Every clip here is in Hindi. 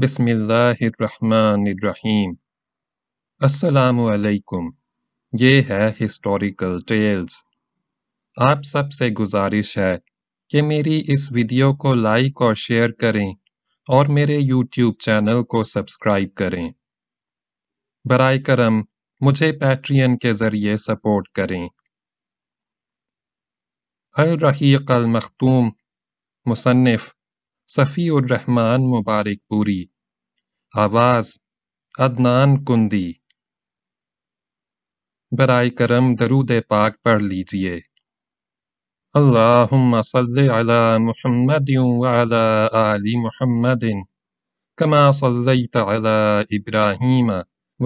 बिस्मिल्लाहिर्रहमानिर्रहीम असलकुम ये है हिस्टोरिकल टेल्स आप सब से गुजारिश है कि मेरी इस वीडियो को लाइक और शेयर करें और मेरे यूट्यूब चैनल को सब्सक्राइब करें बर करम मुझे पैट्रियन के ज़रिए सपोर्ट करें अलरहीक़ल मखतूम मुसनफ़ सफ़ीउर्रहमान मुबारकपुरी आवाज़ अदनान कुंदी बरए करम दरूद पाक पढ़ लीजिए अल्लाहुम्मा सल्लि अला मुहम्मद वअला आलि मुहम्मदिन कमा सल्लैत अला इब्राहीम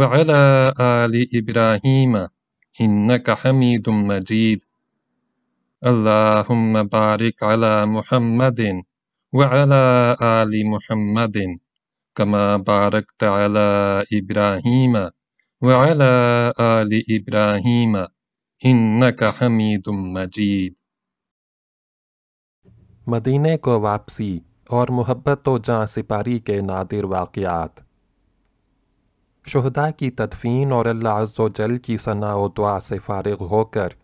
वअला आलि इब्राहीम इन्नक हमीदुम मजीद अल्लाहुम्मा बारिक अला मुहम्मदिन وعلى آل محمد كما باركت على إبراهيم وعلى آل إبراهيم إنك حميد مجيد मदीने को वापसी और मोहब्बत तो जाँ सिपारी के नादिर वाक़ात शहदा की तदफीन और अल्लाह अज्जल की सना दुआ से फारग होकर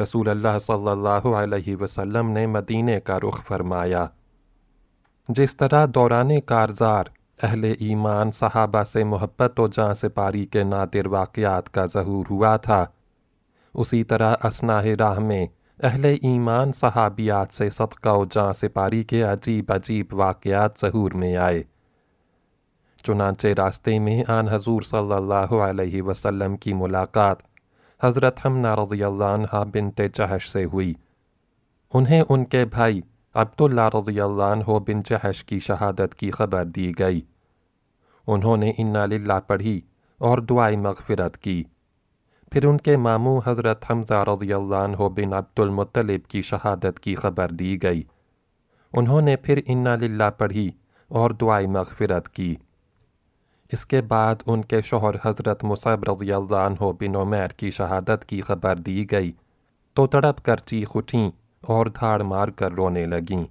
रसूल अल्लाह सल्लल्लाहु अलैहि वसल्लम ने मदीने का रुख फरमाया जिस तरह दौरान कारजार अहल ईमान सहाबा से मोहब्बत व जाँ सिपारी के नादिर वाक़ात का जहूर हुआ था उसी तरह असनाह राह में अहल ईमान सहाबियात से सदका और जाँ सिपारी के अजीब अजीब वाक़ात जहूर में आए चुनाचे रास्ते में आन हजूर सल्ला वसलम की मुलाकात हज़रत हम रज़ी बिनते जहश से हुई उन्हें उनके भाई अब्दुल्ला रजी अल्लाह बिन जहश की शहादत की खबर दी गई उन्होंने इन्ना लिल्ला पढ़ी और दुआई मगफिरत की फिर उनके मामू हज़रत हमजा रजी अल्लाह बिन अब्दुलमतलब की शहादत की खबर दी गई उन्होंने फिर इन्ना लिल्ला पढ़ी और दुआई मगफिरत की इसके बाद उनके शोहर हज़रत मुसैब रजी अल्लाह बिन उमैर की शहादत की खबर दी गई तो तड़प कर चीख उठीं और धाड़ मार कर रोने लगीं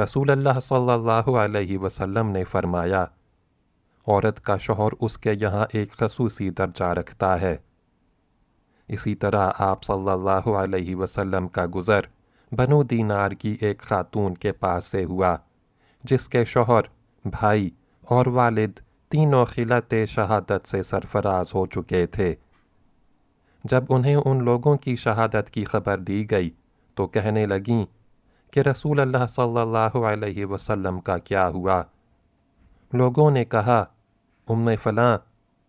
रसूल अल्लाह सल्लल्लाहु अलैहि वसल्लम ने फरमाया औरत का शोहर उसके यहां एक खसूसी दर्जा रखता है इसी तरह आप सल्लल्लाहु अलैहि वसल्लम का गुज़र बनू दीनार की एक खातून के पास से हुआ जिसके शौहर भाई और वालिद तीनों खिलत शहादत से सरफराज हो चुके थे जब उन्हें उन लोगों की शहादत की खबर दी गई तो कहने लगी कि रसूल अल्लाह सल्लल्लाहु अलैहि वसल्लम का क्या हुआ लोगों ने कहा उम्मे फलां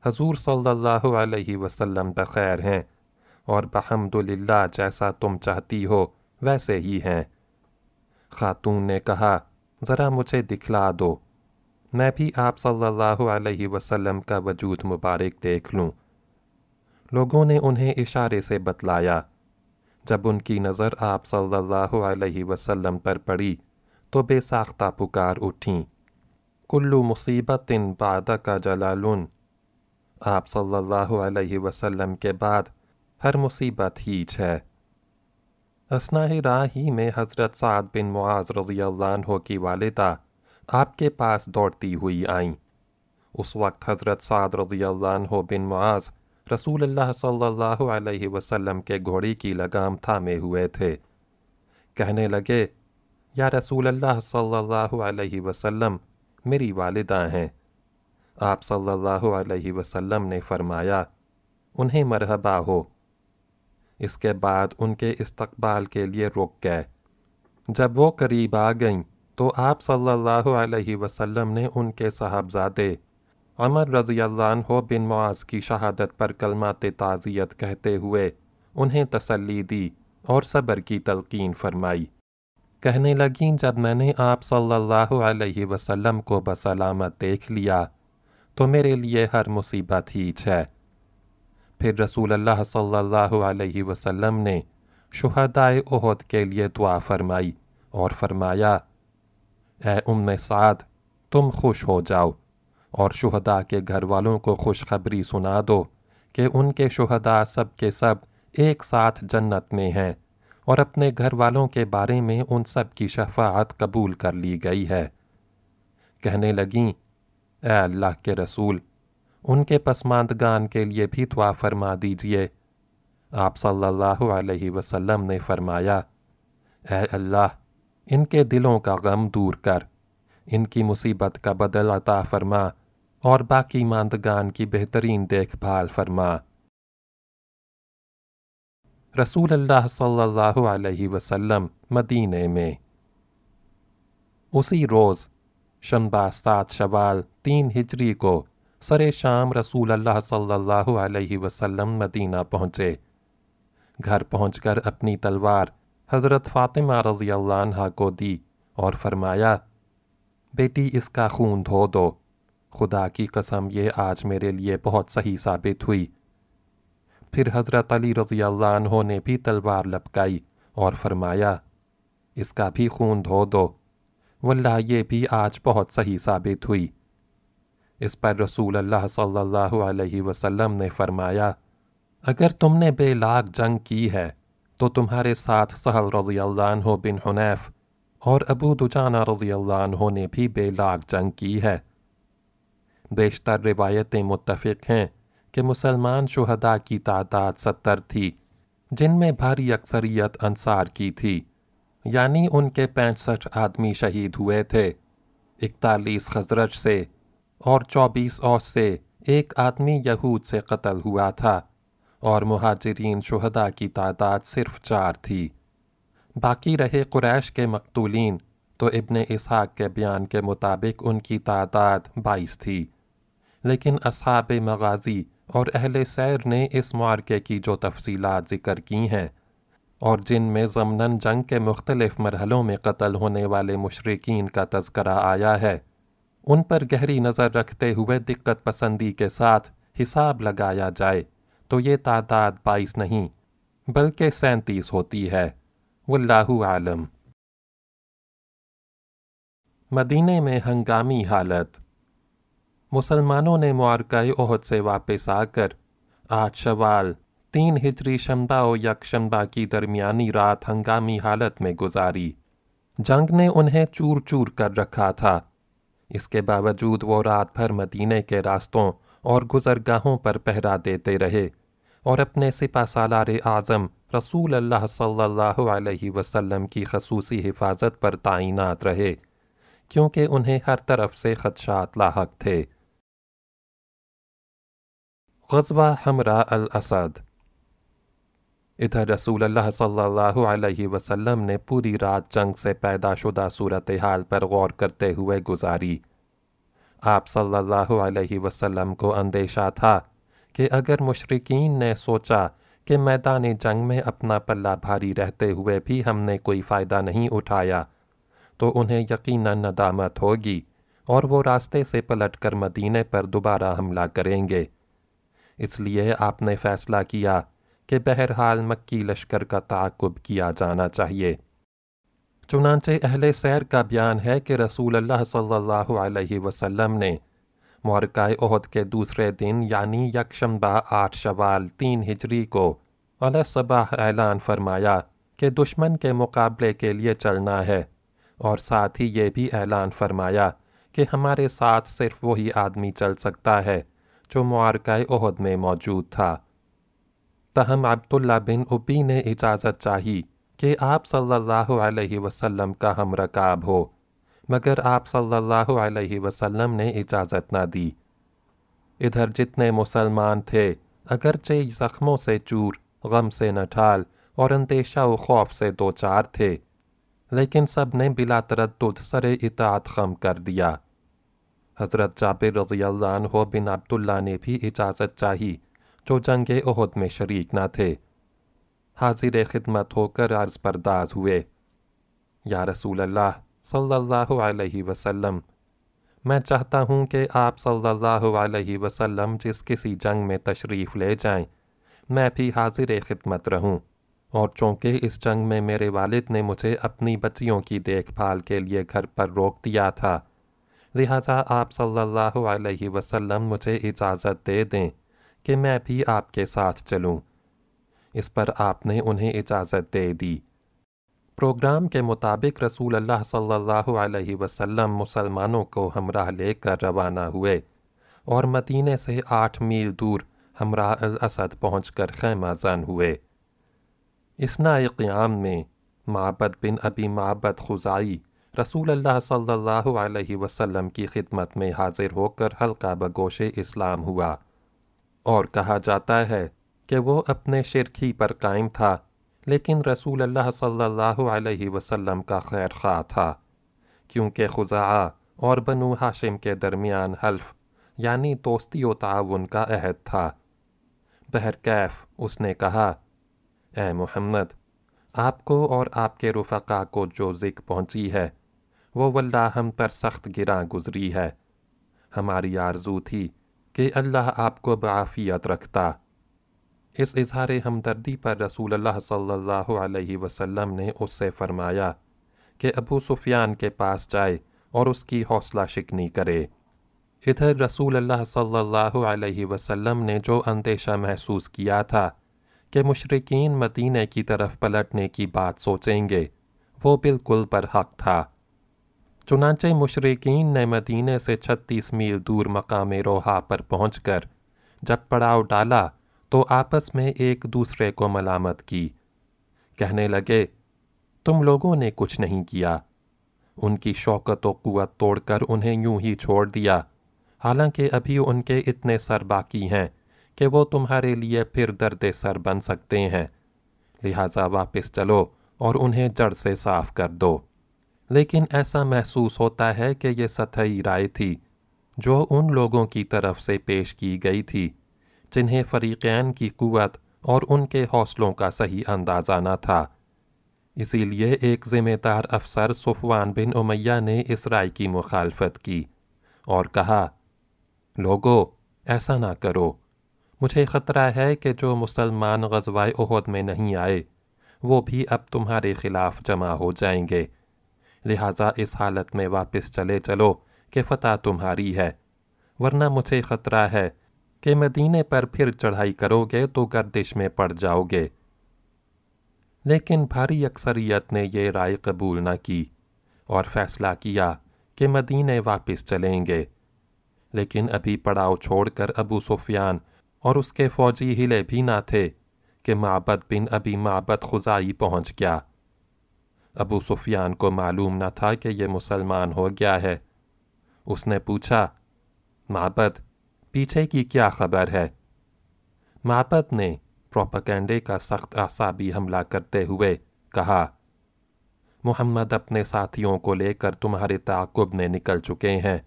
हजूर सल्लल्लाहु अलैहि वसल्लम बखैर तो हैं और बहमदुलिल्लाह जैसा तुम चाहती हो वैसे ही हैं खातून ने कहा ज़रा मुझे दिखला दो मैं भी आप सल्लल्लाहु अलैहि वसल्लम का वजूद मुबारक देख लूँ लोगों ने उन्हें इशारे से बतलाया जब उनकी नज़र आप सल्लल्लाहु अलैहि वसल्लम पर पड़ी तो बेसाख्ता पुकार उठी कुल्लु मुसीबतिन बादा का जलालुन आप सल्लल्लाहु अलैहि वसल्लम के बाद हर मुसीबत हीच है असना राही में हज़रत साद बिन मुआज़ रज़ी अन्हु की वालदा आपके पास दौड़ती हुई आईं उस वक्त हज़रत साद रज़ी अन्हु बिन मुआज़ रसूल अल्लाह सल्लल्लाहु अलैहि वसल्लम के घोड़ी की लगाम थामे हुए थे कहने लगे या रसूल अल्लाह सल्लल्लाहु अलैहि वसल्लम मेरी वालदा हैं आप सल्लल्लाहु अलैहि वसल्लम ने फ़रमाया उन्हें मरहबा हो इसके बाद उनके इस्तकबाल के लिए रुक गए जब वो करीब आ गईं तो आप सल्लल्लाहु अलैहि वसल्लम ने उनके साहबजादे अमर रजी बिन मुआज़ की शहादत पर कलमात ताज़ियत कहते हुए उन्हें तसली दी और सबर की तलकीन फरमाई कहने लगीं जब मैंने आप सल्लल्लाहु अलैहि वसल्लम को बसलामत देख लिया तो मेरे लिए हर मुसीबत ही है फिर रसूल अल्लाह सल्लल्लाहु अलैहि वसल्लम ने शुहदाए ओहद के लिए दुआ फरमाई और फरमाया ए उम साद तुम खुश हो जाओ और शहदा के घर वालों को खुशखबरी सुना दो कि उनके शहदा सब के सब एक साथ जन्नत में हैं और अपने घर वालों के बारे में उन सब की शफात कबूल कर ली गई है कहने लगी ए अल्लाह के रसूल उनके पसमांदगान के लिए भी दुआ फरमा दीजिए आप सल्लल्लाहु अलैहि वसल्लम ने फरमाया ए अल्लाह इनके दिलों का गम दूर कर इनकी मुसीबत का बदल अता फरमा और बाकी मानदगान की बेहतरीन देखभाल फरमा रसूल अल्लाह सल्लल्लाहु अलैहि वसल्लम मदीने में उसी रोज़ शनबा सात शवाल तीन हिजरी को सरे शाम रसूल अल्लाह सल्लल्लाहु अलैहि वसल्लम मदीना पहुँचे घर पहुँचकर अपनी तलवार हज़रत फ़ातिमा रज़ी अल्लाह को दी और फरमाया बेटी इसका खून धो दो खुदा की कसम ये आज मेरे लिए बहुत सही साबित हुई फिर हज़रत अली रज़ी अल्लाह ने भी तलवार लपकाई और फरमाया इसका भी खून धो दो वल्ला ये भी आज बहुत सही साबित हुई इस पर रसूल अल्लाह सल्लल्लाहु अलैहि वसल्लम ने फरमाया अगर तुमने बेलाग जंग की है तो तुम्हारे साथ सहल रज़ी अल्लाह बिन हुनैफ और अबू दुजाना रज़ी अल्लाह ने भी बेलाग जंग की है बेशतर रिवायतें मुतफ़ हैं कि मुसलमान शहदा की तादाद सत्तर थी जिनमें भारी अक्सरियत अंसार की थी यानी उनके पैंसठ आदमी शहीद हुए थे इकतालीस खजरज से और चौबीस औस से एक आदमी यहूद से कत्ल हुआ था और महाजरीन शहदा की तादाद सिर्फ चार थी बाकी रहे कुरैश के मकतूलिन तो इब्ने इसहाक के बयान के मुताबिक उनकी तादाद बाईस थी लेकिन असहाब मगाजी और अहल सैर ने इस मार्के की जो तफसी ज़िक्र की हैं और जिनमें ज़मनन जंग के मुख्तलिफ़ मरहलों में कत्ल होने वाले मशरकिन का तस्करा आया है उन पर गहरी नज़र रखते हुए दिक्कत पसंदी के साथ हिसाब लगाया जाए तो ये तादाद बाईस नहीं बल्कि सैंतीस होती है वल्लाहु आलम मदीने में हंगामी हालत मुसलमानों ने मुआरका ओहद से वापस आकर आठ शवाल तीन हिजरी शम्बा और यकशम्बा की दरमियानी रात हंगामी हालत में गुजारी जंग ने उन्हें चूर चूर कर रखा था इसके बावजूद वो रात भर मदीने के रास्तों और गुजरगाहों पर पहरा देते रहे और अपने सिपा सालार आज़म रसूल अल्लाह सल्लल्लाहु अलैहि वसल्लम की खसूसी हिफाजत पर तैनात रहे क्योंकि उन्हें हर तरफ से खदशात लाक थे غزوة حمراء الअसाद इधर रसूल अल्लाह सल्लल्लाहु अलैहि वसल्लम ने पूरी रात जंग से पैदाशुदा सूरत हाल पर गौर करते हुए गुजारी आप सल्लल्लाहु अलैहि वसल्लम को अंदेशा था कि अगर मुशरकिन ने सोचा कि मैदान जंग में अपना पल्ला भारी रहते हुए भी हमने कोई फ़ायदा नहीं उठाया तो उन्हें यकीनन नदामत होगी और वो रास्ते से पलट कर मदीने पर दोबारा हमला करेंगे इसलिए आपने फ़ैसला किया कि बहरहाल मक्की लश्कर का ताकुब किया जाना चाहिए चुनाच अहल सैर का बयान है कि रसूल अल्लाह सल्लल्लाहु अलैहि वसल्लम ने मौरक़ ओहद के दूसरे दिन यानी यकशंबा आठ शवाल तीन हिजरी को अलसबाह ऐलान फरमाया कि दुश्मन के मुकाबले के लिए चलना है और साथ ही ये भी ऐलान फरमाया कि हमारे साथ सिर्फ वही आदमी चल सकता है जो मुआरकाए ओहद में मौजूद था तहम अब्दुल्ला बिन उबी ने इजाज़त चाही कि आप सल्लल्लाहु अलैहि वसल्लम का हम रकाब हो मगर आप सल्लल्लाहु अलैहि वसल्लम ने इजाज़त ना दी इधर जितने मुसलमान थे अगरचे ज़ख्मों से चूर गम से नठाल और अंदेशा व खौफ से दो चार थे लेकिन सब ने बिला तरद सरे इतात खम कर दिया हज़रत जाबिर रज़ियाल्लाह बिन अब्दुल्ला ने भी इजाज़त चाही जो जंग उहद में शरीक ना थे हाजिर खिदमत होकर अर्ज़ बरदाज हुए या रसूल अल्लाह सल्लल्लाहु अलैहि वसल्लम मैं चाहता हूँ कि आप सल्लल्लाहु अलैहि वसल्लम जिस किसी जंग में तशरीफ़ ले जाएं, मैं भी हाजिर खिदमत रहूँ और चूँकि इस जंग में मेरे वालिद ने मुझे अपनी बच्चियों की देखभाल के लिए घर पर रोक दिया था लिहाजा आप सल्लल्लाहु अलैहि वसल्लम मुझे इजाज़त दे दें कि मैं भी आपके साथ चलूं। इस पर आपने उन्हें इजाज़त दे दी प्रोग्राम के मुताबिक रसूल अल्लाह सल्लल्लाहु अलैहि वसल्लम मुसलमानों को हमरा लेकर रवाना हुए और मदीने से आठ मील दूर हमरा अल असद पहुँच कर खैमा जान हुए नाए क़्याम में माबद बिन अबी माबद खुजाई रसूल अल्लाह सल्लल्लाहु अलैहि वसल्लम की खिदमत में हाजिर होकर हल्का बगोश इस्लाम हुआ और कहा जाता है कि वो अपने शिरक ही पर कायम था लेकिन रसूल अल्लाह सल्लल्लाहु अलैहि वसल्लम का खैर खा था क्योंकि खुजा और बनू हाशिम के दरमियान हल्फ यानी दोस्ती व ताउन का अहद था बहरकैफ उसने कहा ए मोहम्मद आपको और आपके रुफ़ा को जो जिक पहुँची है वो वल्ला हम पर सख्त गिरा गुजरी है हमारी आरजू थी कि अल्लाह आपको बाफ़ियत रखता इस इजहार हमदर्दी पर रसूल सल्लल्लाहु अलैहि वसल्लम ने उससे फ़रमाया कि अबू सुफियान के पास जाए और उसकी हौसला शिकनी करे इधर रसूल अल्लाह सल्लल्लाहु अलैहि वसल्लम ने जो अंदेशा महसूस किया था कि मशरकिन मदीने की तरफ पलटने की बात सोचेंगे वो बिल्कुल बरहक था चुनाचे मुशरकिन ने मदीने से छत्तीस मील दूर मकाम रोहा पर पहुँच कर जब पड़ाव डाला तो आपस में एक दूसरे को मलामत की कहने लगे तुम लोगों ने कुछ नहीं किया उनकी शौकत व क़वत तोड़कर उन्हें यूं ही छोड़ दिया हालांकि अभी उनके इतने सर बाकी हैं कि वो तुम्हारे लिए फिर दर्द सर बन सकते हैं लिहाजा वापस चलो और उन्हें जड़ से साफ़ कर दो लेकिन ऐसा महसूस होता है कि ये सतही राय थी जो उन लोगों की तरफ से पेश की गई थी जिन्हें फ़रीक़ैन की क़वत और उनके हौसलों का सही अंदाज़ा ना था इसीलिए एक ज़िम्मेदार अफसर सुफवान बिन उमैया ने इस राय की मुखालफत की और कहा लोगो ऐसा ना करो मुझे ख़तरा है कि जो मुसलमान गजवाए उहद में नहीं आए वो भी अब तुम्हारे ख़िलाफ़ जमा हो जाएंगे लिहाजा इस हालत में वापस चले चलो कि फ़तह तुम्हारी है वरना मुझे ख़तरा है कि मदीने पर फिर चढ़ाई करोगे तो गर्दिश में पड़ जाओगे लेकिन भारी अक्सरियत ने यह राय कबूल न की और फैसला किया कि मदीने वापस चलेंगे लेकिन अभी पड़ाव छोड़कर अबू सुफियान और उसके फ़ौजी हिले भी ना थे कि माबद बिन अभी माबद खुजाई पहुंच गया अबू सुफियान को मालूम न था कि यह मुसलमान हो गया है उसने पूछा मापत पीछे की क्या खबर है मापत ने प्रोपागेंडे का सख्त आसाबी हमला करते हुए कहा मोहम्मद अपने साथियों को लेकर तुम्हारे ताकुब में निकल चुके हैं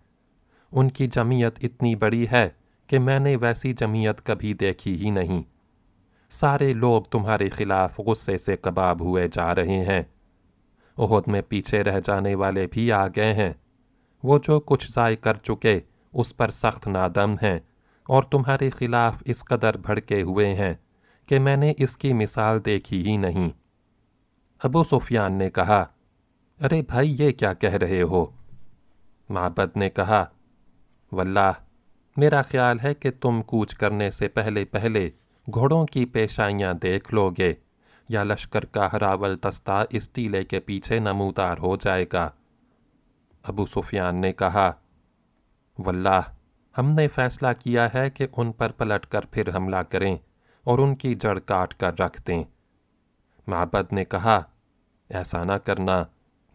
उनकी जमीयत इतनी बड़ी है कि मैंने वैसी जमीयत कभी देखी ही नहीं सारे लोग तुम्हारे खिलाफ गुस्से से कबाब हुए जा रहे हैं ओहद में पीछे रह जाने वाले भी आ गए हैं वो जो कुछ ज़ाय कर चुके उस पर सख्त नादम हैं और तुम्हारे खिलाफ इस कदर भड़के हुए हैं कि मैंने इसकी मिसाल देखी ही नहीं अबू सुफियान ने कहा अरे भाई ये क्या कह रहे हो माबद ने कहा वल्लाह मेरा ख्याल है कि तुम कूच करने से पहले पहले घोड़ों की पेशाइयाँ देख लोगे या लश्कर का हरावल दस्ता इस टीले के पीछे नमूदार हो जाएगा अबू सुफियान ने कहा वल्लाह हमने फैसला किया है कि उन पर पलट कर फिर हमला करें और उनकी जड़ काट कर रख दें महबद ने कहा ऐसा ना करना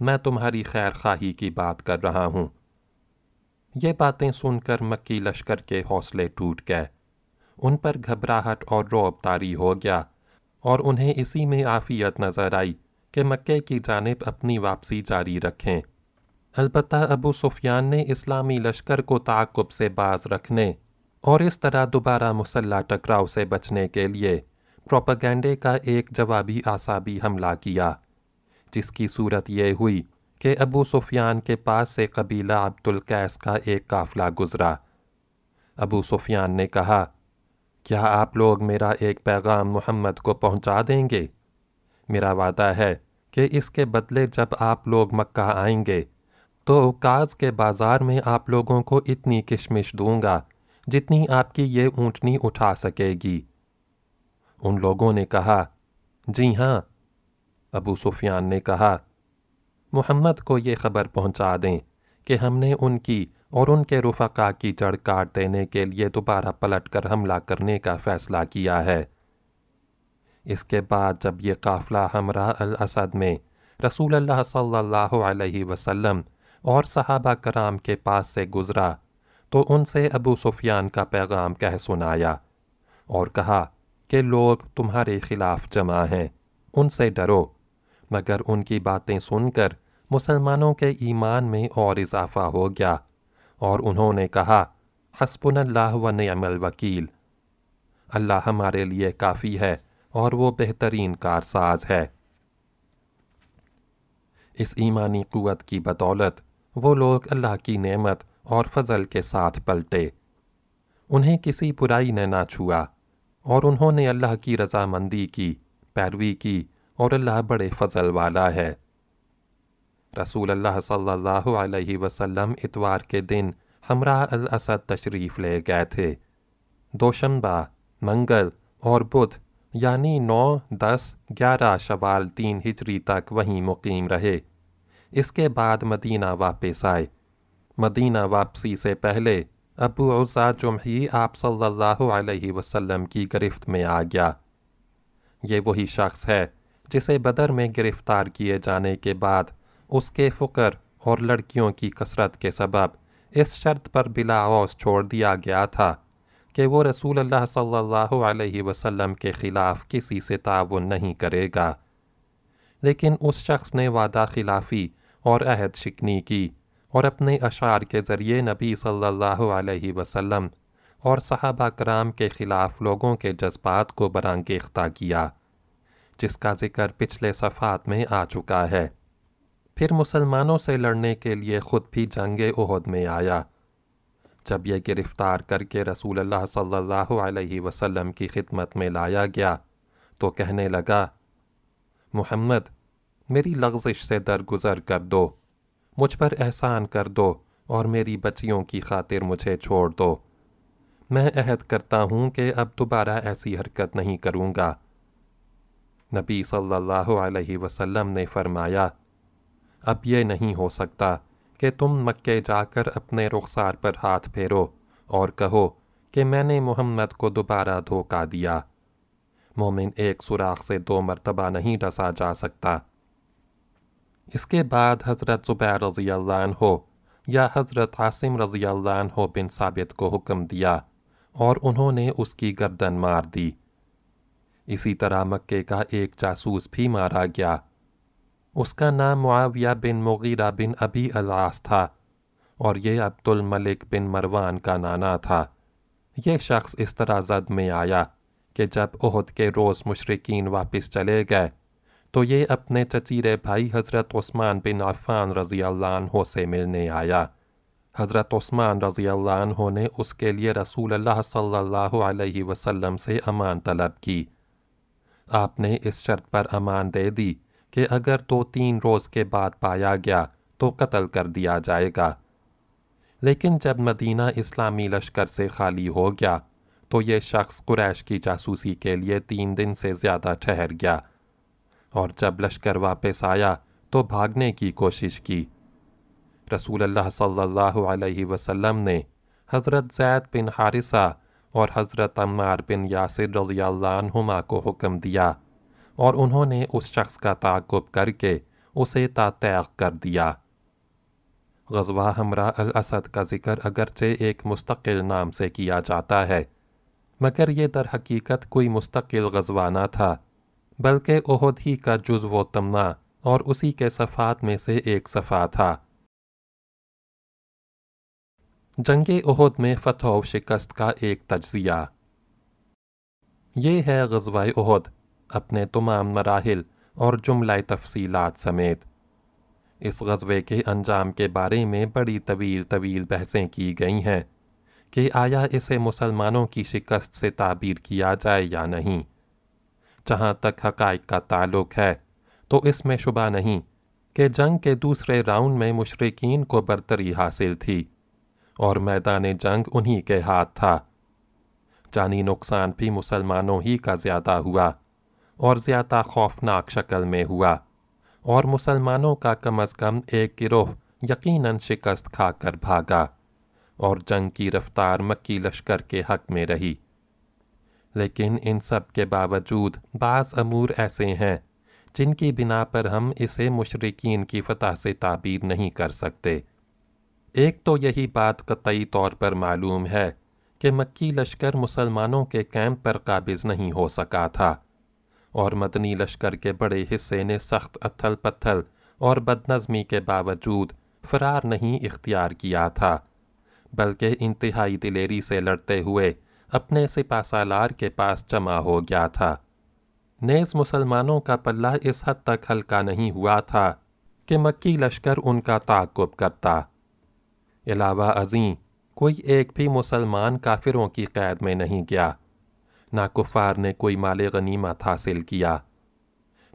मैं तुम्हारी खैर खाही की बात कर रहा हूँ ये बातें सुनकर मक्की लश्कर के हौसले टूट गए उन पर घबराहट और रोबतारी हो गया और उन्हें इसी में आफियत नज़र आई कि मक्के की जानब अपनी वापसी जारी रखें अलबत् अबू सुफियान ने इस्लामी लश्कर को ताकुब से बाज रखने और इस तरह दोबारा मुसल्ला टकराव से बचने के लिए प्रोपागेंडे का एक जवाबी आसाबी हमला किया जिसकी सूरत यह हुई कि अबू सुफियान के पास से कबीला अब्दुल कैस का एक काफ़िला गुज़रा अबू सुफियान ने कहा क्या आप लोग मेरा एक पैगाम मोहम्मद को पहुंचा देंगे मेरा वादा है कि इसके बदले जब आप लोग मक्का आएंगे तो काज के बाज़ार में आप लोगों को इतनी किशमिश दूंगा जितनी आपकी ये ऊँटनी उठा सकेगी उन लोगों ने कहा जी हाँ अबू सुफियान ने कहा मोहम्मद को ये ख़बर पहुंचा दें कि हमने उनकी और उनके रुफका की जड़ काट देने के लिए दोबारा पलट कर हमला करने का फ़ैसला किया है इसके बाद जब ये काफ़िला हमरा अल-असद में रसूल अल्लाह सल्लल्लाहु अलैहि वसल्लम और सहाबा कराम के पास से गुज़रा तो उनसे अबू सुफियान का पैगाम कह सुनाया और कहा कि लोग तुम्हारे ख़िलाफ़ जमा हैं उनसे डरो मगर उनकी बातें सुनकर मुसलमानों के ईमान में और इजाफ़ा हो गया और उन्होंने कहा हसबुन अल्लाह व नमल वकील अल्लाह हमारे लिए काफ़ी है और वो बेहतरीन कारसाज है इस ईमानी क़वत की बदौलत वो लोग अल्लाह की नेमत और फजल के साथ पलटे उन्हें किसी बुराई ने ना छुआ और उन्होंने अल्लाह की रजामंदी की पैरवी की और अल्लाह बड़े फजल वाला है रसूल अल्लाह सल्लल्लाहु अलैहि वसल्लम इतवार के दिन हमरा अल असद तशरीफ़ ले गए थे दोशनबा मंगल और बुध यानी नौ दस ग्यारह शवाल तीन हिजरी तक वहीं मुकीम रहे इसके बाद मदीना वापस आए मदीना वापसी से पहले अबू उज़ा जुमही आप सल्लल्लाहु अलैहि वसल्लम की गिरफ्त में आ गया ये वही शख्स है जिसे बदर में गिरफ़्तार किए जाने के बाद उसके फकर और लड़कियों की कसरत के सबब इस शर्त पर बिलावस छोड़ दिया गया था कि वो रसूल अल्लाह सल्लल्लाहु अलैहि वसल्लम के ख़िलाफ़ किसी से ताउन नहीं करेगा लेकिन उस शख्स ने वादा खिलाफ़ी और अहद शिकनी की और अपने अशार के ज़रिए नबी सल्लल्लाहु अलैहि वसल्लम और सहाबा कराम के ख़िलाफ़ लोगों के जज्बात को बरंगेख्ता किया जिसका ज़िक्र पिछले सफ़ात में आ चुका है फिर मुसलमानों से लड़ने के लिए ख़ुद भी जंग उहद में आया जब यह गिरफ़्तार करके रसूल अल्लाह सल्लल्लाहु अलैहि वसल्लम की खिदमत में लाया गया तो कहने लगा मोहम्मद मेरी लग्जिश से दरगुजर कर दो मुझ पर एहसान कर दो और मेरी बच्चियों की खातिर मुझे छोड़ दो मैं अहद करता हूँ कि अब दोबारा ऐसी हरकत नहीं करूँगा नबी सल्लल्लाहु अलैहि वसल्लम ने फरमाया अब यह नहीं हो सकता कि तुम मक्के जाकर अपने रुखसार पर हाथ फेरो और कहो कि मैंने मोहम्मद को दोबारा धोखा दिया मोमिन एक सुराख से दो मरतबा नहीं डसा जा सकता इसके बाद हज़रत ज़ुबैर रज़ी हो या हज़रत आसिम रज़ी हो बिन साबित को हुक्म दिया और उन्होंने उसकी गर्दन मार दी इसी तरह मक्के का एक जासूस भी मारा गया उसका नाम Muawiya bin Mughira bin Abi Alas था और ये अब्दुल मलिक बिन मरवान का नाना था यह शख्स इस तरह जद में आया कि जब उहद के रोज़ मुशरिकिन वापस चले गए तो ये अपने चचीरे भाई हज़रत उस्मान बिन अफ़ान रज़ी अल्लाह से मिलने आया हज़रत उस्मान रज़ी अल्लाह ने उसके लिए रसूल अल्लाह सल्लल्लाहु अलैहि वसल्लम से अमान तलब की आपने इस शर्त पर अमान दे दी कि अगर तो तीन रोज़ के बाद पाया गया तो कत्ल कर दिया जाएगा लेकिन जब मदीना इस्लामी लश्कर से खाली हो गया तो ये शख्स कुरैश की जासूसी के लिए तीन दिन से ज़्यादा ठहर गया और जब लश्कर वापस आया तो भागने की कोशिश की रसूल अल्लाह सल्लल्लाहु अलैहि वसल्लम ने हज़रत जैद बिन हारिसा और हज़रत अम्मार बिन यासिर रज़ी को हुक्म दिया और उन्होंने उस शख्स का ताकुब करके उसे तातैक कर दिया गजवा हमरा अल असद का जिक्र अगरचे एक मुस्तकिल नाम से किया जाता है मगर ये दर हकीकत कोई मुस्तकिल गजवा ना था बल्कि ओहद ही का जुज व तमना और उसी के सफ़ात में से एक सफ़ा था जंग ओहद में फतह शिकस्त का एक तजिया ये है गजवा ओहद अपने तमाम मराहल और जुमला तफसीलात समेत इस गज़बे के अंजाम के बारे में बड़ी तवील तवील बहसें की गई हैं कि आया इसे मुसलमानों की शिकस्त से ताबीर किया जाए या नहीं जहाँ तक हकाइक का ताल्लुक है तो इसमें शुबा नहीं कि जंग के दूसरे राउंड में मुशरकिन को बरतरी हासिल थी और मैदान जंग उन्हीं के हाथ था जानी नुकसान भी मुसलमानों ही का ज़्यादा हुआ और ज़्यादा खौफनाक शक्ल में हुआ और मुसलमानों का कम अज़ कम एक गिरोह यकीनन शिकस्त खाकर भागा और जंग की रफ्तार मक्की लश्कर के हक में रही लेकिन इन सब के बावजूद बाज़ अमूर ऐसे हैं जिनकी बिना पर हम इसे मुशरकिन की फतह से ताबीर नहीं कर सकते एक तो यही बात कतई तौर पर मालूम है कि मक्की लश्कर मुसलमानों के कैंप पर काबिज़ नहीं हो सका था और मदनी लश्कर के बड़े हिस्से ने सख्त अथल पत्थल और बदनज़मी के बावजूद फरार नहीं इख्तियार किया था बल्कि इंतहाई दिलेरी से लड़ते हुए अपने सिपासालार के पास जमा हो गया था नेस मुसलमानों का पल्ला इस हद तक हल्का नहीं हुआ था कि मक्की लश्कर उनका ताकुब करता अलावा अजीं कोई एक भी मुसलमान काफिरों की कैद में नहीं गया ना कुफ़ार ने कोई माल गनीमत हासिल किया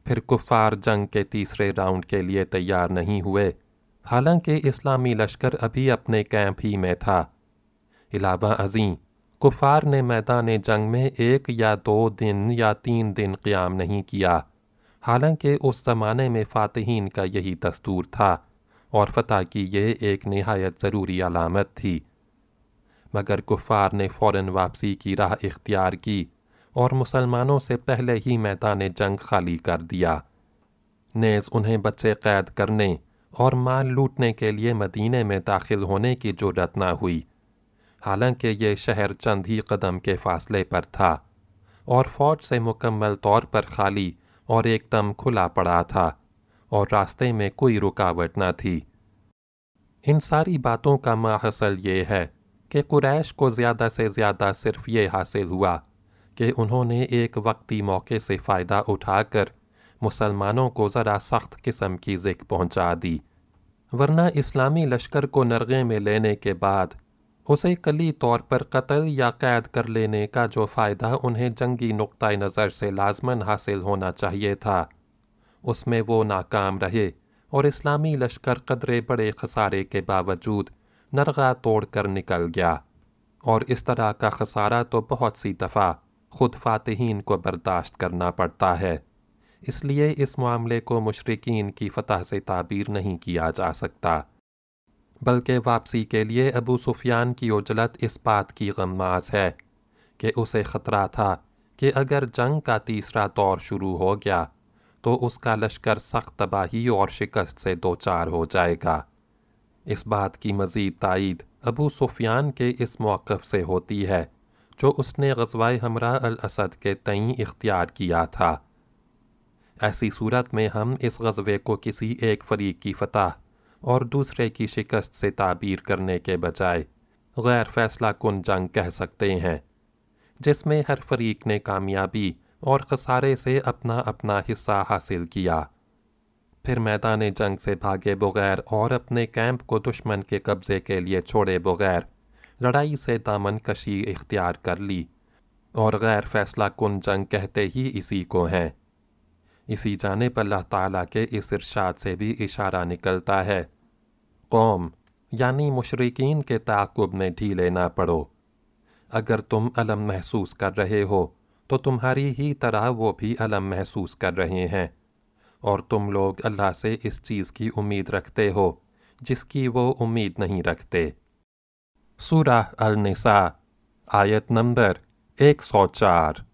फिर कुफ़ार जंग के तीसरे राउंड के लिए तैयार नहीं हुए हालांकि इस्लामी लश्कर अभी अपने कैंप ही में था इलाबा अज़ी कुफ़ार ने मैदान जंग में एक या दो दिन या तीन दिन क़्याम नहीं किया हालांकि उस ज़माने में फ़ातहीन का यही दस्तूर था और फतह की यह एक नहायत ज़रूरी अलामत थी मगर कुफ़ार ने फ़ौरन वापसी की राह इख्तियार की और मुसलमानों से पहले ही मैदान जंग खाली कर दिया नेज़ उन्हें बच्चे कैद करने और माल लूटने के लिए मदीने में दाखिल होने की जरूरत ना हुई हालांकि ये शहर चंद ही कदम के फासले पर था और फौज से मुकम्मल तौर पर खाली और एकदम खुला पड़ा था और रास्ते में कोई रुकावट न थी इन सारी बातों का माहसल ये है कि कुरैश को ज़्यादा से ज़्यादा सिर्फ ये हासिल हुआ कि उन्होंने एक वक्ती मौके से फ़ायदा उठाकर मुसलमानों को ज़रा सख्त किस्म की जिक पहुँचा दी वरना इस्लामी लश्कर को नरगे में लेने के बाद उसे कली तौर पर कत्ल या कैद कर लेने का जो फ़ायदा उन्हें जंगी नुक़ नज़र से लाजमन हासिल होना चाहिए था उसमें वो नाकाम रहे और इस्लामी लश्कर कदरे बड़े खसारे के बावजूद नरगा तोड़ कर निकल गया और इस तरह का खसारा तो बहुत सी दफ़ा ख़ुद फ़ातहीन को बर्दाश्त करना पड़ता है इसलिए इस मामले को मशरकिन की फ़तह से ताबीर नहीं किया जा सकता बल्कि वापसी के लिए अबू सुफियान की उजलत इस बात की गमाज है कि उसे ख़तरा था कि अगर जंग का तीसरा दौर शुरू हो गया तो उसका लश्कर सख्त तबाही और शिकस्त से दो चार हो जाएगा इस बात की मज़ीद तइद अबू सुफियान के इस मौक़ से होती है जो उसने गजवा हमरा असद के तई इख्तियार किया था ऐसी सूरत में हम इस गजबे को किसी एक फरीक की फतह और दूसरे की शिकस्त से ताबीर करने के बजाय गैर फैसला कन जंग कह सकते हैं जिसमें हर फरीक ने कामयाबी और खसारे से अपना अपना हिस्सा हासिल किया फिर मैदान जंग से भागे बगैर और अपने कैंप को दुश्मन के कब्ज़े के लिए छोड़े बगैर लड़ाई से दामन कशी इख्तियार कर ली और गैर फैसला कन जंग कहते ही इसी को हैं इसी पर अल्लाह ताला के इस इरशाद से भी इशारा निकलता है कौम यानी मुशरकिन के ताकुब में ढीले ना पड़ो अगर तुम अलम महसूस कर रहे हो तो तुम्हारी ही तरह वो भी अलम महसूस कर रहे हैं और तुम लोग अल्लाह से इस चीज़ की उम्मीद रखते हो जिसकी वो उम्मीद नहीं रखते सूरा अलनिसा आयत नंबर एक सौ चार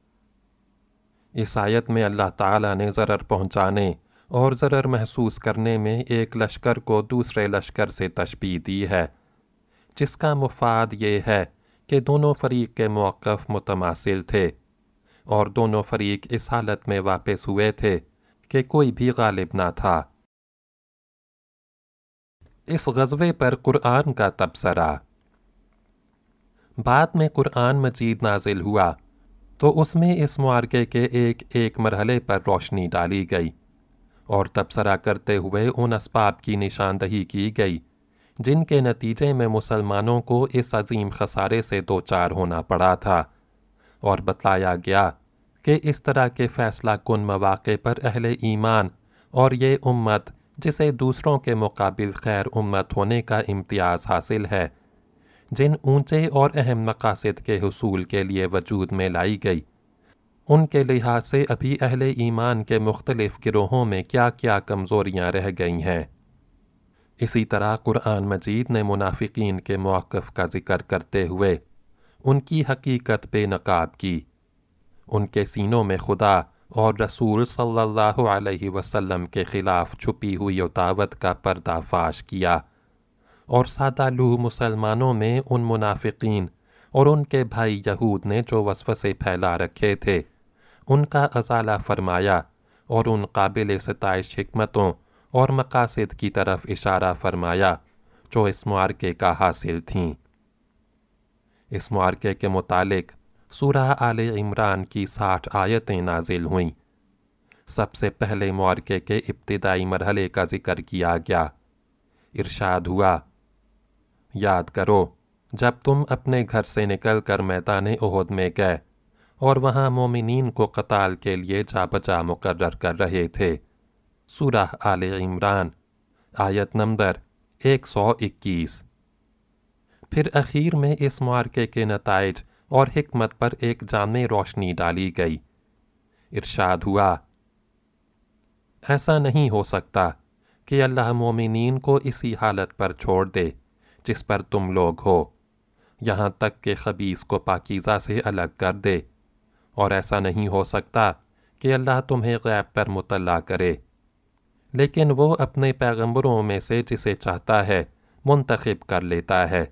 इस आयत में अल्लाह ताला ने ज़रर पहुंचाने और ज़रर महसूस करने में एक लश्कर को दूसरे लश्कर से तशबी दी है जिसका मुफाद ये है कि दोनों फरीक के मौक़ मुतमासिल थे और दोनों फरीक इस हालत में वापस हुए थे कि कोई भी गालिब ना था इस गजबे पर कुरान का तबसरा बाद में कुरान मजीद नाजिल हुआ तो उसमें इस मार्के के एक एक मरहले पर रोशनी डाली गई और तबसरा करते हुए उन इसबाब की निशानदही की गई जिनके नतीजे में मुसलमानों को इस अजीम खसारे से दो चार होना पड़ा था और बताया गया कि इस तरह के फ़ैसला कन मौाक़े पर अहल ईमान और ये उम्मत जिसे दूसरों के मुकाबिल खैर उम्मत होने का इम्तियाज़ हासिल है जिन ऊँचे और अहम मकासद के हसूल के लिए वजूद में लाई गई उनके लिहाज से अभी अहल ईमान के मुख्तलिफ़ गिरोहों में क्या क्या कमज़ोरियाँ रह गई हैं इसी तरह कुरान मजीद ने मुनाफिकीन के मौक़ का ज़िक्र करते हुए उनकी हकीकत बेनकाब की उनके सीनों में खुदा और रसूल सल्लल्लाहु अलैहि वसल्लम के ख़िलाफ़ छुपी हुई उतावत का पर्दाफाश किया और सादालू मुसलमानों में उन मुनाफिकिन और उनके भाई यहूद ने जो वसवसे फैला रखे थे उनका अजाला फरमाया और उन काबिल सतश हमतों और मकासद की तरफ इशारा फरमाया जो इस मार्के का हासिल थी इस मार्के के मुतालिक़ सूरा आल इमरान की साठ आयतें नाजिल हुईं सबसे पहले मार्के के इब्तदाई मरहले का ज़िक्र किया गया इर्शाद हुआ याद करो जब तुम अपने घर से निकल कर मैदान ओहद में गए और वहाँ मोमिन को कताल के लिए जा बचा मुकर्र कर रहे थे सूरा आल इमरान आयत नंबर एक सौ इक्कीस फिर अखीर में इस मार्के के नतज और हिकमत पर एक जामे रोशनी डाली गई इरशाद हुआ ऐसा नहीं हो सकता कि अल्लाह मोमिनीन को इसी हालत पर छोड़ दे जिस पर तुम लोग हो यहाँ तक के खबीस को पाकिज़ा से अलग कर दे और ऐसा नहीं हो सकता कि अल्लाह तुम्हें गैब पर मुतला करे लेकिन वो अपने पैगम्बरों में से जिसे चाहता है मुंतखब कर लेता है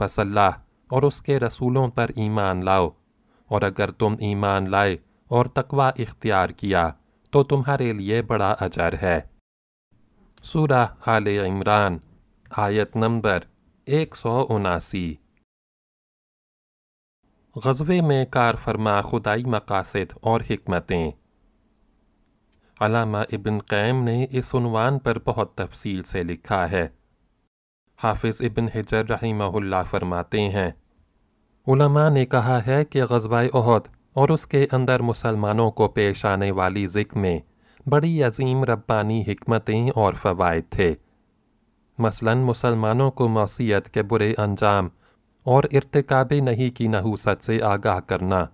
बस अल्लाह और उसके रसूलों पर ईमान लाओ और अगर तुम ईमान लाए और तकवा इख्तियार किया तो तुम्हारे लिए बड़ा अजर है सूरा आल इमरान आयत नंबर एक सौ उनासी गज़वे में कार फरमा खुदाई मकासद और हमतें अलामा इबन कैम ने इस उनवान पर बहुत तफसील से लिखा है हाफिज़ इबन हजर रहीमहुल्ला फरमाते हैं उलमा ने कहा है कि गजबा अहद और उसके अंदर मुसलमानों को पेश आने वाली जिक में बड़ी अजीम रब्बानी हमतें और फ़वाद थे मसला मुसलमानों को मौसीत के बुरे अंजाम और इरतकब नहीं की नहूसत से आगाह करना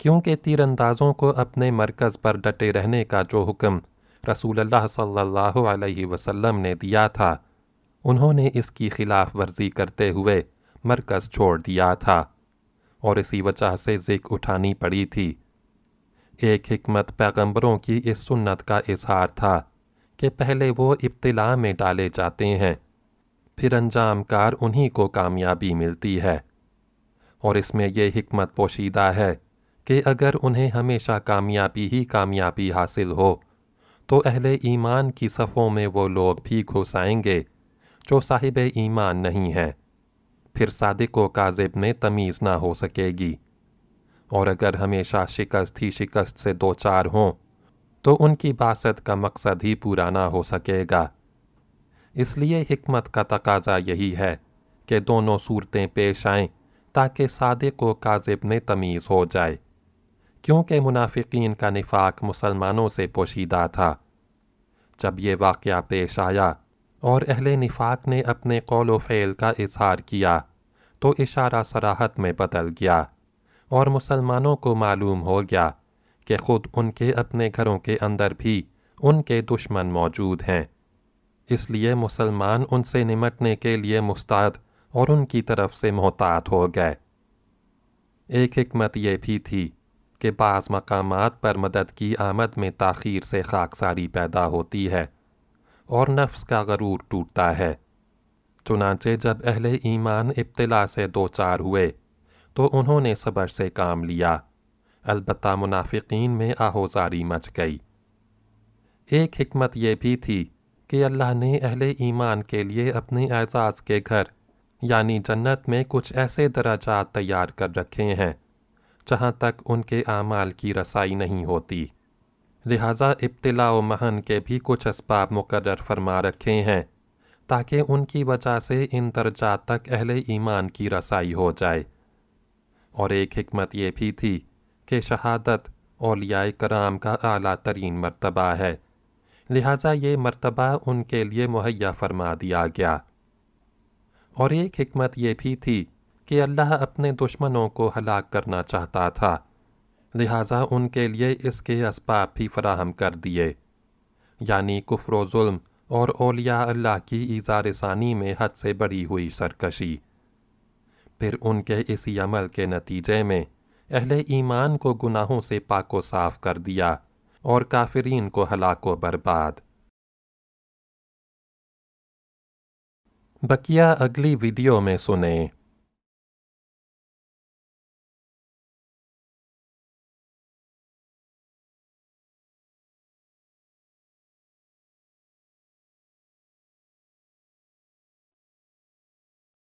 क्योंकि तीरंदाजों को अपने मरकज़ पर डटे रहने का जो हुक्म रसूल अल्लाह सल्लल्लाहु ने दिया था उन्होंने इसकी खिलाफ वर्जी करते हुए मरकज़ छोड़ दिया था और इसी वजह से जिक उठानी पड़ी थी एक हमत पैगंबरों की इस सुन्नत का इजहार था कि पहले वो इब्तला में डाले जाते हैं फिर अंजाम उन्हीं को कामयाबी मिलती है और इसमें यह हमत पोशीदा है कि अगर उन्हें हमेशा कामयाबी ही कामयाबी हासिल हो तो अहले ईमान की सफ़ों में वो लोग भी घुस आएंगे जो साहिब ईमान नहीं है फिर सादिक व काजिब में तमीज़ ना हो सकेगी और अगर हमेशा शिकस्त ही शिकस्त से दो चार हों तो उनकी बासत का मकसद ही पूरा ना हो सकेगा इसलिए हमत का तकाजा यही है कि दोनों सूरतें पेश आएँ ताकि सादिक व काजिब में तमीज़ हो जाए क्योंकि मुनाफिकीन का निफाक मुसलमानों से पोशीदा था जब ये वाक़ पेश आया और अहल नफाक ने अपने कौल व फ़ेल का इजहार किया तो इशारा सराहत में बदल गया और मुसलमानों को मालूम हो गया कि ख़ुद उनके अपने घरों के अंदर भी उनके दुश्मन मौजूद हैं इसलिए मुसलमान उनसे निमटने के लिए मुस्ताद और उनकी तरफ से मोहतात हो गए एक हमत यह भी थी कि बाज़ मकाम पर मदद की आमद में तखीर से खाकसारी पैदा होती है और नफ्स का गरूर टूटता है चुनाचे जब अहल ईमान इब्तला से दो चार हुए तो उन्होंने सबर से काम लिया अलबत् मुनाफिकीन में आहोजारी मच गई एक हमत यह भी थी कि अल्लाह ने अहले ईमान के लिए अपने एजाज़ के घर यानि जन्नत में कुछ ऐसे दराजा तैयार कर रखे हैं जहाँ तक उनके आमाल की रसाई नहीं होती लिहाजा इब्तला व महन के भी कुछ इस्बाब मुकर फरमा रखे हैं ताकि उनकी वजह से इन दर्जात तक अहल ईमान की रसाई हो जाए और एक हमत ये भी थी कि शहादत औलिया कराम का अली तरीन मरतबा है लिहाजा ये मरतबा उनके लिए मुहैया फरमा दिया गया और एक हमत ये भी थी कि अल्लाह अपने दुश्मनों को हलाक करना चाहता था लिहाजा उनके लिए इसके इसबाब भी फराहम कर दिए यानी कुफ्र जुल्म और ओलिया अल्लाह की ईजारसानी में हद से बड़ी हुई सरकशी फिर उनके इसी अमल के नतीजे में अहले ईमान को गुनाहों से पाको साफ कर दिया और काफरीन को हलाको बर्बाद बकिया अगली वीडियो में सुने